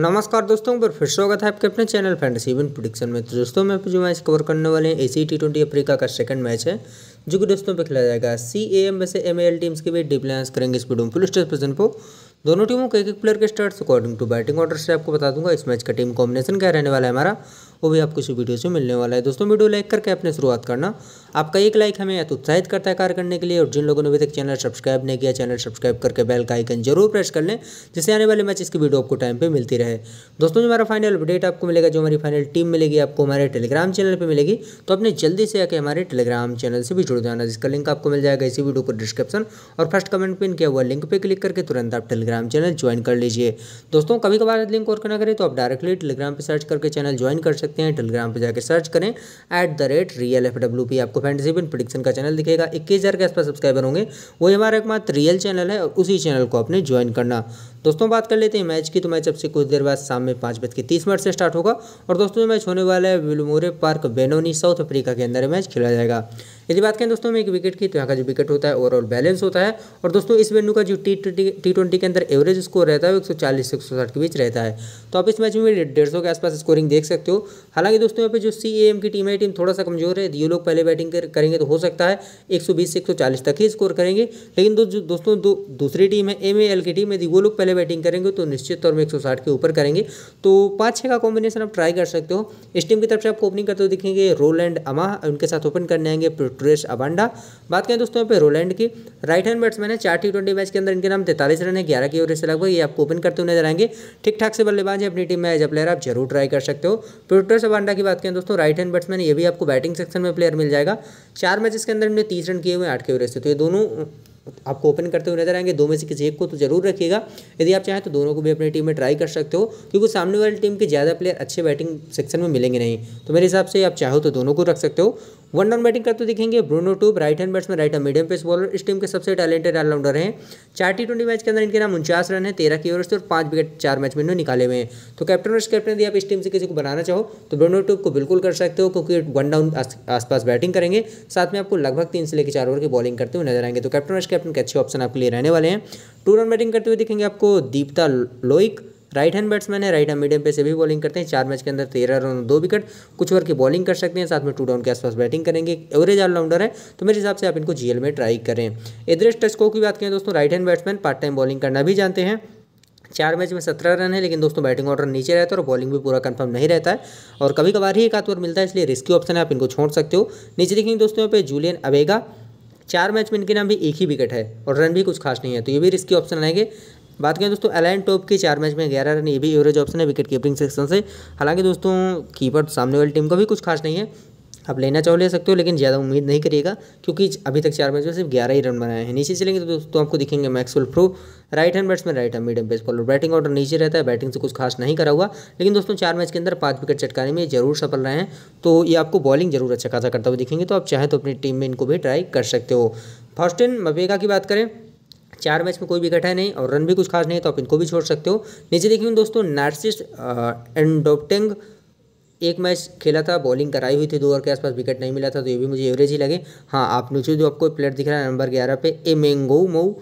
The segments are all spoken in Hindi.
नमस्कार दोस्तों पर फिर स्वागत है आपके अपने चैनल फैंटेसी इवन प्रोडिक्शन में तो दोस्तों मैं जो मैच कवर करने वाले हैं A C T twenty Africa का सेकंड मैच है जो कि दोस्तों पे खेला जाएगा सी ए एम वैसे एम एल टीम्स के बीच डिप्लेंस करेंगे स्पीड वीडियो में फुल स्टेज दोनों टीमों के एक एक प्लेयर के start according to batting order से आपको बता दूंगा इस मैच का टीम कॉम्बिनेशन क्या रहने वाला है हमारा वो भी आपको इसी वीडियो से मिलने वाला है दोस्तों वीडियो लाइक करके अपने शुरुआत करना आपका एक लाइक हमें तो उत्साहित करता है कार्य करने के लिए और जिन लोगों ने अभी तक चैनल सब्सक्राइब नहीं किया चैनल सब्सक्राइब करके बेल का आइकन जरूर प्रेस कर लें जिससे आने वाले मैच इसकी वीडियो आपको टाइम पर मिलती रहे दोस्तों जो हमारा फाइनल अपडेट आपको मिलेगा जो हमारी फाइनल टीम मिलेगी आपको हमारे टेलीग्राम चैनल पर मिलेगी तो अपने जल्दी से आके हमारे टेलीग्राम चैनल से भी जुड़ जाना जिसका लिंक आपको मिल जाएगा इसी वीडियो को डिस्क्रिप्शन और फर्स्ट कमेंट पिन किया हुआ लिंक पर क्लिक करके तुरंत आप टेलीग्राम चैनल ज्वाइन कर लीजिए दोस्तों कभी कभार लिंक और करना करें तो आप डायरेक्टली टेलीग्राम पर सर्च करके चैनल ज्वाइन कर सकते हैं टेलीग्राम पर जाकर सर्च करें at the rate real F W P आपको आपको फैंटेसी बिन प्रिडिक्शन का चैनल दिखेगा इक्कीस के आसपास सब्सक्राइबर होंगे वही हमारा एकमात्र रियल चैनल है और उसी चैनल को आपने ज्वाइन करना दोस्तों बात कर लेते हैं मैच की तो मैच अब से कुछ देर बाद शाम में पाँच बज के तीस मिनट से स्टार्ट होगा और दोस्तों मैच होने वाला है Willowmoore Park Benoni South Africa के अंदर मैच खेला जाएगा यदि बात करें दोस्तों में एक विकेट की तो यहाँ का जो विकेट होता है ओवरऑल बैलेंस होता है और दोस्तों इस वेन्यू का जो टी ट्वेंटी के अंदर एवरेज स्कोर रहता है वो एक सौ चालीस से एक सौ साठ के बीच रहता है तो आप इस मैच में डेढ़ सौ के आसपास स्कोरिंग देख सकते हो हालांकि दोस्तों यहाँ पे जो सी एम की टीम है टीम थोड़ा सा कमजोर है ये लोग पहले बैटिंग करेंगे तो हो सकता है एक सौ बीस से एक सौ चालीस तक ही स्कोर करेंगे लेकिन दोस्तों दूसरी टीम है एम की टीम यदि तो वो लोग पहले बैटिंग करेंगे तो निश्चित तौर में एक के ऊपर करेंगे तो पाँच छः का कॉम्बिनेशन आप ट्राई कर सकते हो इस टीम की तरफ से आपको ओपनिंग करते हुए दिखेंगे रोलैंड अमा उनके साथ ओपन करने आएंगे प्रोट्रेस अबांडा बात करें दोस्तों यहाँ पर रोलैंड की राइट हैंड बैट्समैन है चार टी ट्वेंटी मैच के अंदर इनके नाम तैतालीस रन है ग्यारह की ओर से लगभग ये आपको ओपन करते हुए नजर आएंगे ठीक ठाक से बल्लेबाज है अपनी टीम में एज अ प्लेयर आप जरूर ट्राई कर सकते हो प्रोट्रेस अबांडा की बात करें दोस्तों राइट हैंड बैट्समैन ये भी आपको बैटिंग सेक्शन में प्लेयर मिल जाएगा चार मैचेस के अंदर इन्हें तीस रन किए हुए आठ के ओवर से तो ये दोनों आपको ओपन करते हुए नजर आएंगे दो में से किसी एक को तो जरूर रखिएगा यदि आप चाहें तो दोनों को भी अपनी टीम में ट्राई कर सकते हो क्योंकि सामने वाली टीम के ज़्यादा प्लेयर अच्छे बैटिंग सेक्शन में मिलेंगे नहीं तो मेरे हिसाब से आप चाहो तो दोनों को रख सकते हो वन डाउन बैटिंग करते देखेंगे ब्रूनो टूब right hand batsman right hand medium pace bowler इस टीम के सबसे टैलेंटेड ऑलराउंडर हैं चार टी ट्वेंटी मैच के अंदर इनके नाम उनचास रन है तेरह की ओवर से और पांच विकेट चार मैच में इन्होंने निकाले हुए हैं तो कैप्टन और कैप्टन यदि आप इस टीम से किसी को बनाना चाहो तो ब्रूनो टूब को बिल्कुल कर सकते हो क्योंकि वन डाउन आसपास बैटिंग करेंगे साथ में आपको लगभग तीन से लेकर चार ओवर की बॉलिंग करते हुए नजर आएंगे तो कैप्टन और कैप्टन के अच्छे ऑप्शन आपके लिए रहने वाले हैं टू रन बैटिंग करते हुए देखेंगे आपको दीप्ता लोइक राइट हैंड बैट्समैन है राइट हैंड मीडियम पे से भी बॉलिंग करते हैं चार मैच के अंदर तेरह रन दो विकेट कुछ ओवर की बॉलिंग कर सकते हैं साथ में टू डाउन के आसपास बैटिंग करेंगे एवरेज ऑलराउंडर है तो मेरे हिसाब से आप इनको जीएल में ट्राई करें एदरेस टस्को की बात करें दोस्तों right hand batsman part time bowling करना भी जानते हैं चार मैच में सत्रह रन है लेकिन दोस्तों बैटिंग ऑर्डर नीचे रहता है और बॉलिंग भी पूरा कंफर्म नहीं रहता है और कभी कभार ही एक आध ओवर मिलता है इसलिए रिस्की ऑप्शन है आप इनको छोड़ सकते हो नीचे देखेंगे दोस्तों यहाँ पे जूलियन अवेगा चार मैच में इनके नाम भी एक ही विकेट है और रन भी कुछ खास नहीं है तो ये भी रिस्की ऑप्शन रहेंगे बात करें दोस्तों एलाइन टॉप के चार मैच में ग्यारह रन ये भी एवरेज ऑप्शन है विकेट कीपिंग सेक्शन से हालांकि दोस्तों कीपर सामने वाली टीम का भी कुछ खास नहीं है आप लेना चाहो ले सकते हो लेकिन ज़्यादा उम्मीद नहीं करिएगा क्योंकि अभी तक चार मैच में सिर्फ ग्यारह ही रन बनाए हैं नीचे चलेंगे तो दोस्तों आपको दिखेंगे मैक्सवेल प्रो right hand batsman right hand medium pace bowler batting order नीचे रहता है बैटिंग से कुछ खास नहीं करा हुआ लेकिन दोस्तों चार मैच के अंदर पाँच विकेट चटकाने में जरूर सफल रहे हैं तो ये आपको बॉलिंग जरूर अच्छा खासा करता हुआ दिखेंगे तो आप चाहें तो अपनी टीम में इनको भी ट्राई कर सकते हो फर्स्ट इन मवेगा की बात करें चार मैच में कोई विकेट है नहीं और रन भी कुछ खास नहीं तो आप इनको भी छोड़ सकते हो नीचे देखिए दोस्तों नार्सिस एंडोपटेंग एक मैच खेला था बॉलिंग कराई हुई थी दो ओवर के आसपास विकेट नहीं मिला था तो ये भी मुझे एवरेज ही लगे हाँ आप नीचे जो आपको प्लेयर दिख रहा है नंबर ग्यारह पे ए मेंगो मऊ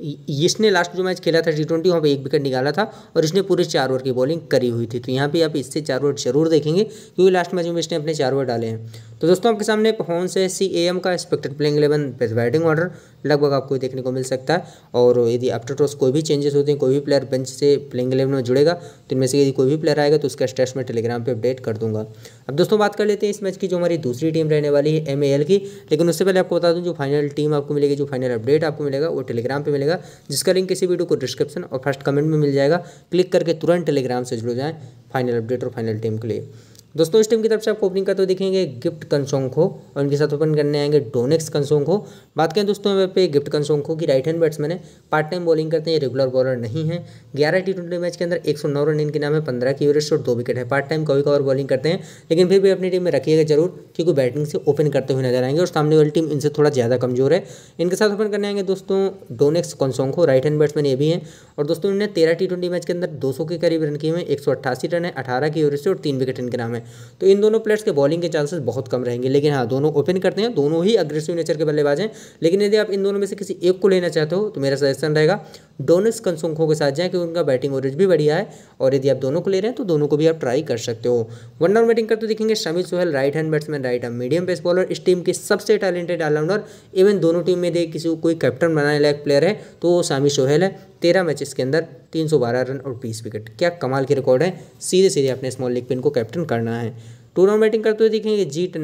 इसने लास्ट जो मैच खेला था टी ट्वेंटी वहाँ पर एक विकेट निकाला था और इसने पूरे चार ओवर की बॉलिंग करी हुई थी तो यहाँ पे आप इससे चार ओवर जरूर देखेंगे क्योंकि लास्ट मैच में इसने अपने चार ओवर डाले हैं तो दोस्तों आपके सामने फोन से सी ए एम का expected playing eleven with batting order लगभग आपको देखने को मिल सकता है और यदि आफ्टर टॉस कोई भी चेंजेस होते हैं कोई भी प्लेयर बेंच से प्लेइंग इलेवन में जुड़ेगा तो इनमें से यदि कोई भी प्लेयर आएगा तो उसका स्टेटस मैं टेलीग्राम पर अपडेट कर दूंगा अब दोस्तों बात कर लेते हैं इस मैच की जो हमारी दूसरी टीम रहने वाली है एम की लेकिन उससे पहले आपको बता दूँ जो फाइनल टीम आपको मिलेगी जो फाइनल अपडेट आपको मिलेगा वो टेलीग्राम पर मिलेगा जिसका लिंक किसी वीडियो को डिस्क्रिप्शन और फर्स्ट कमेंट में मिल जाएगा क्लिक करके तुरंत टेलीग्राम से जुड़ जाएँ फाइनल अपडेट और फाइनल टीम के लिए दोस्तों इस टीम की तरफ से आपको ओपनिंग करते हुए देखेंगे गिफ्ट कंसोंग को और इनके साथ ओपन करने आएंगे डोनेक्स कंसोंग को बात करें दोस्तों यहाँ पे गिफ्ट कंसोंग को कि राइट हैंड बैट्समैन है पार्ट टाइम बॉलिंग करते हैं रेगुलर बॉलर नहीं है ग्यारह टी ट्वेंटी मैच के अंदर एक सौ नौ रन इनके नाम है पंद्रह की एवरेज और दो विकेट है पार्ट टाइम कभी कवर बॉलिंग करते हैं लेकिन फिर भी अपनी टीम में रखिएगा जरूर क्योंकि बैटिंग से ओपन करते हुए नजर आएंगे और सामने वाली टीम इनसे थोड़ा ज़्यादा कमजोर है इनके साथ ओपन करने आएंगे दोस्तों डोनेक्स कंसोंग को राइट हैंड बैट्समैन ये भी हैं और दोस्तों इन्होंने तेरह टी ट्वेंटी मैच के अंदर दो सौ के करीब रन किए हैं एक सौ अट्ठासी रन है अठारह की एवरेज से और तीन विकेट इनके नाम है तो इन दोनों प्लेयर्स के बॉलिंग के चांसेस बहुत कम रहेंगे लेकिन हाँ दोनों ओपन करते हैं दोनों ही अग्रेसिव नेचर के बल्लेबाज हैं लेकिन यदि आप इन दोनों में से किसी एक को लेना चाहते हो तो मेरा सजेशन रहेगा दोनों इस के साथ जाएँ क्योंकि उनका बैटिंग ओवरेज भी बढ़िया है और यदि आप दोनों को ले रहे हैं तो दोनों को भी आप ट्राई कर सकते हो वन डाउन बैटिंग करते देखेंगे Shami Sohail right hand batsman right hand medium pace bowler इस टीम के सबसे टैलेंटेड ऑलराउंडर इवन दोनों टीम में देख किसी को कोई कैप्टन बनाने लायक प्लेयर है तो वो शामी सोहेल है तेरह मैचेस के अंदर तीन सौ बारह रन और बीस विकेट क्या कमाल के रिकॉर्ड है सीधे सीधे अपने स्मॉल लेग पिन को कैप्टन करना है टू डाउन बैटिंग करते हुए देखेंगे जीत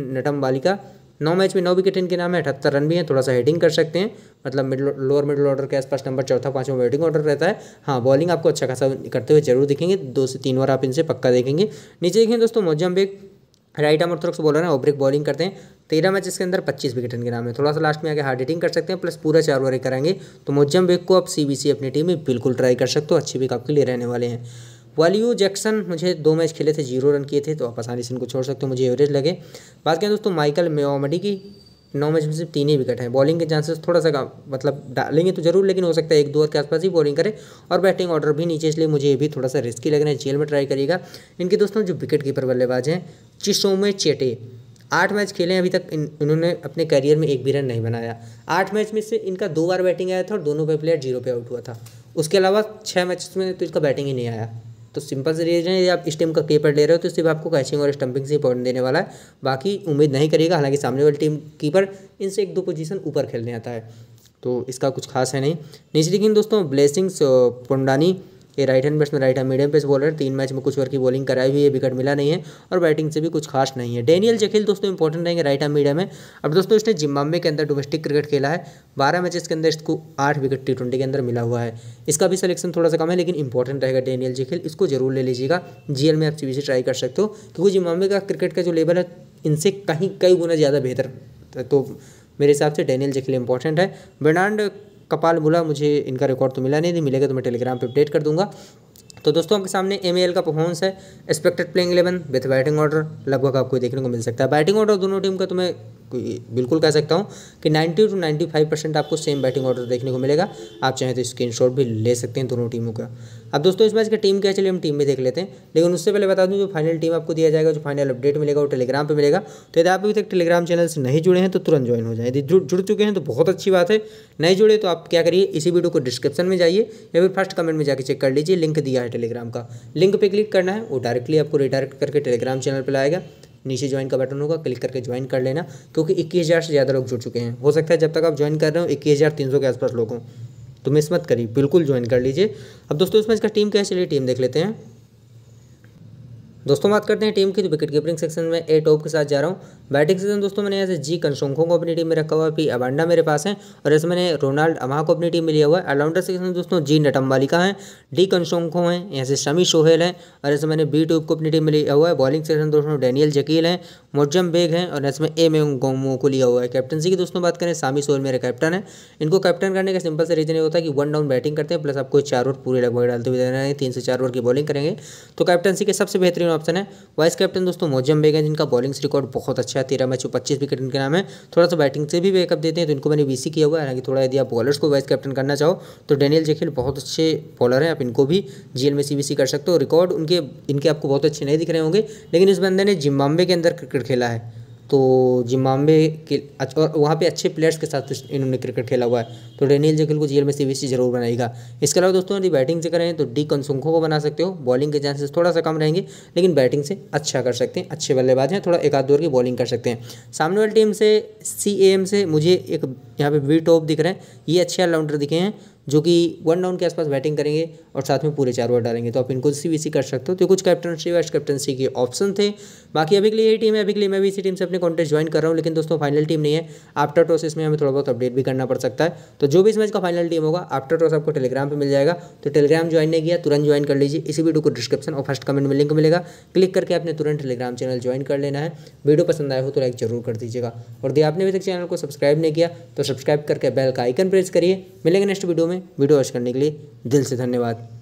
बालिका नौ मैच में नौ विकेट इनके नाम है अठहत्तर रन भी हैं थोड़ा सा हेडिंग कर सकते हैं मतलब मिडल लोअर मिडल ऑर्डर के आसपास नंबर चौथा पाँचवा बैटिंग ऑर्डर रहता है हाँ बॉलिंग आपको अच्छा खासा करते हुए जरूर दिखेंगे दो से तीन बार आप इनसे पक्का देखेंगे नीचे देखें दोस्तों मोजम बेग राइट आर्म से बॉलर हैं ओब्रिक बॉलिंग करते हैं तेरह मैच इसके अंदर पच्चीस विकेट इनके नाम है थोड़ा सा लास्ट में आगे हार्ड हिटिंग कर सकते हैं प्लस पूरा चार ओवर कराएंगे तो मोजम बेग को आप सी अपनी टीम में बिल्कुल ट्राई कर सकते हो अच्छी विक आपके लिए रहने वाले हैं वॉल्यू जैक्सन मुझे दो मैच खेले थे जीरो रन किए थे तो आप आसानी से इनको छोड़ सकते हो मुझे एवरेज लगे बात करें दोस्तों माइकल मेओमडी की नौ मैच में सिर्फ तीन ही विकेट हैं बॉलिंग के चांसेस थोड़ा सा मतलब डालेंगे तो जरूर लेकिन हो सकता है एक दो के आसपास ही बॉलिंग करें और बैटिंग ऑर्डर भी नीचे इसलिए मुझे ये भी थोड़ा सा रिस्की लग रहा है जेल में ट्राई करिएगा इनके दोस्तों जो विकेट कीपर बल्लेबाज हैं चिशोमे चेटे आठ मैच खेले हैं अभी तक इन, इन्होंने अपने करियर में एक भी रन नहीं बनाया आठ मैच में से इनका दो बार बैटिंग आया था और दोनों पे प्लेयर जीरो पे आउट हुआ था उसके अलावा छः मैच में तो इसका बैटिंग ही नहीं आया तो सिंपल से रीजन है आप स्टेम का कीपर ले रहे हो तो सिर्फ आपको कैचिंग और स्टंपिंग से पॉइंट देने वाला है बाकी उम्मीद नहीं करेगा हालांकि सामने वाली टीम कीपर इनसे एक दो पोजीशन ऊपर खेलने आता है तो इसका कुछ खास है नहीं निचली गेंद दोस्तों ब्लेसिंग्स पुंडानी ये right hand batsman right hand medium pace bowler है तीन मैच में कुछ ओवर की बॉलिंग कराई हुई है विकेट मिला नहीं है और बैटिंग से भी कुछ खास नहीं है डेनियल जखिल दोस्तों इंपॉर्टेंट रहेंगे राइट हैंड मीडियम में अब दोस्तों इसने जिम्बाबे के अंदर डोमेस्टिक क्रिकेट खेला है बारह मैचेस के अंदर इसको आठ विकेट टी ट्वेंटी के अंदर मिला हुआ है इसका भी सिलेक्शन थोड़ा सा कम है लेकिन इंपॉर्टेंट रहेगा डेनियल जखिल इसको जरूर ले लीजिएगा जी में आप सी ट्राई कर सकते हो क्योंकि जिम्बाबे का क्रिकेट का जो लेवल है इनसे कहीं कई गुना ज़्यादा बेहतर तो मेरे हिसाब से डेनियल जखिल इंपॉर्टेंट है बर्नाड कपाल बोला मुझे इनका रिकॉर्ड तो मिला नहीं नहीं मिलेगा तो मैं टेलीग्राम पर अपडेट कर दूंगा तो दोस्तों आपके सामने एम का परफॉर्मेंस है expected playing eleven with batting order लगभग आपको देखने को मिल सकता है बैटिंग ऑर्डर दोनों टीम का तो मैं बिल्कुल कह सकता हूँ कि 90 टू 95 परसेंट आपको सेम बैटिंग ऑर्डर देखने को मिलेगा आप चाहें तो स्क्रीनशॉट भी ले सकते हैं दोनों टीमों का अब दोस्तों इस मैच की टीम क्या चलिए हम टीम भी देख लेते हैं लेकिन उससे पहले बता दूँ जो फाइनल टीम आपको दिया जाएगा जो फाइनल अपडेट मिलेगा वो टेलीग्राम पर मिलेगा तो यदि आप अभी तक टेलीग्राम चैनल से नहीं जुड़े हैं तो तुरंत ज्वाइन हो जाए यदि जुड़ चुके हैं तो बहुत अच्छी बात है नहीं जुड़े तो आप क्या करिए इसी वीडियो को डिस्क्रिप्शन में जाइए या फिर फर्स्ट कमेंट में जाकर चेक कर लीजिए लिंक दिया है टेलीग्राम का लिंक पर क्लिक करना है वो डायरेक्टली आपको रिडायरेक्ट करके टेलीग्राम चैनल पर लाएगा नीचे ज्वाइन का बटन होगा क्लिक करके ज्वाइन कर लेना क्योंकि इक्कीस हज़ार से ज़्यादा लोग जुड़ चुके हैं हो सकता है जब तक आप ज्वाइन कर रहे हो इक्कीस हज़ार तीन सौ के आसपास लोग हों तो मिस मत करिए बिल्कुल ज्वाइन कर लीजिए अब दोस्तों इसमें इसका टीम क्या चलिए टीम देख लेते हैं दोस्तों बात करते हैं टीम की तो विकेट कीपिंग सेक्शन में ए टॉप के साथ जा रहा हूँ बैटिंग सेक्शन दोस्तों मैंने यहाँ से जी कंसोंखों को अपनी टीम में रखा हुआ है पी अबांडा मेरे पास है और ऐसे मैंने रोनाल्ड अमा को अपनी टीम में लिया हुआ है ऑलराउंडर सेक्शन में दोस्तों जी नटम्बालिका है डी कंसोंखो हैं यहाँ से शमी सोहेल है और ऐसे मैंने बी टूब को अपनी टीम में लिया हुआ है बॉलिंग सेक्शन दोस्तों डैनियल जकील है मोजम बेग हैं और इसमें ए में गोमो को लिया हुआ है कैप्टनसी की दोस्तों बात करें सामी सोहेल मेरे कैप्टन है इनको कैप्टन करने का सिंपल से रीजन ये होता है कि वन डाउन बैटिंग करते हैं प्लस आपको चार ओवर पूरे लगभग डालते हुए देना है तीन से चार ओवर की बॉलिंग करेंगे तो कैप्टनसी के सबसे बेहतरीन में ऑप्शन है वाइस कैप्टन दोस्तों मोजम बेग है जिनका बॉलिंग रिकॉर्ड बहुत अच्छा है तेरह मैच पच्चीस विकेट इनके नाम है थोड़ा सा बैटिंग से भी बैकअप देते हैं तो इनको मैंने बी किया हुआ है हालांकि थोड़ा यदि आप बॉलर्स को वाइस कैप्टन करना चाहो तो डेनियल जेखिल बहुत अच्छे बॉलर हैं आप इनको भी जीएल में सी कर सकते हो रिकॉर्ड उनके इनके आपको बहुत अच्छे नहीं दिख रहे होंगे लेकिन इस बंदे ने जिम्बाबे के अंदर क्रिकेट खेला है तो जिम्बाबे के और वहाँ पे अच्छे प्लेयर्स के साथ इन्होंने क्रिकेट खेला हुआ है तो डेनियल जेकिल को जेल में सी जरूर बनाएगा इसके अलावा दोस्तों यदि बैटिंग से करें तो डी कंसुंखो को बना सकते हो बॉलिंग के चांसेस थोड़ा सा कम रहेंगे लेकिन बैटिंग से अच्छा कर सकते हैं अच्छे बल्लेबाज हैं थोड़ा एक आध की बॉलिंग कर सकते हैं सामने वाली टीम से सी से मुझे एक यहाँ पे वी टॉप दिख रहे हैं ये अच्छे ऑलराउंडर दिखे हैं जो कि वन डाउन के आसपास बैटिंग करेंगे और साथ में पूरे चार ओवर डालेंगे तो आप इनको सी बी सी कर सकते हो तो कुछ कैप्टनशी वाइस कैप्टनसी के ऑप्शन थे बाकी अभी के लिए यही टीम है अभी के लिए मैं भी इसी टीम से अपने कॉन्टेस्ट ज्वाइन कर रहा हूँ लेकिन दोस्तों फाइनल टीम नहीं है आफ्टर टॉस इसमें हमें थोड़ा बहुत अपडेट भी करना पड़ सकता है तो जो भी इस मैच का फाइनल टीम होगा आफ्टर टॉस आपको टेलीग्राम पर मिल जाएगा तो टेलीग्राम ज्वाइन नहीं किया तुरंत ज्वाइन कर लीजिए इसी वीडियो को डिस्क्रिप्शन और फर्स्ट कमेंट में लिंक मिलेगा क्लिक करके आपने तुरंत टेलीग्राम चैनल ज्वाइन कर लेना है वीडियो पसंद आया हो तो लाइक जरूर कर दीजिएगा और यदि आपने अभी तक चैनल को सब्सक्राइब नहीं किया तो सब्सक्राइब करके बेल का आइकन प्रेस करिए मिलेंगे नेक्स्ट वीडियो में में वीडियो वॉच करने के लिए दिल से धन्यवाद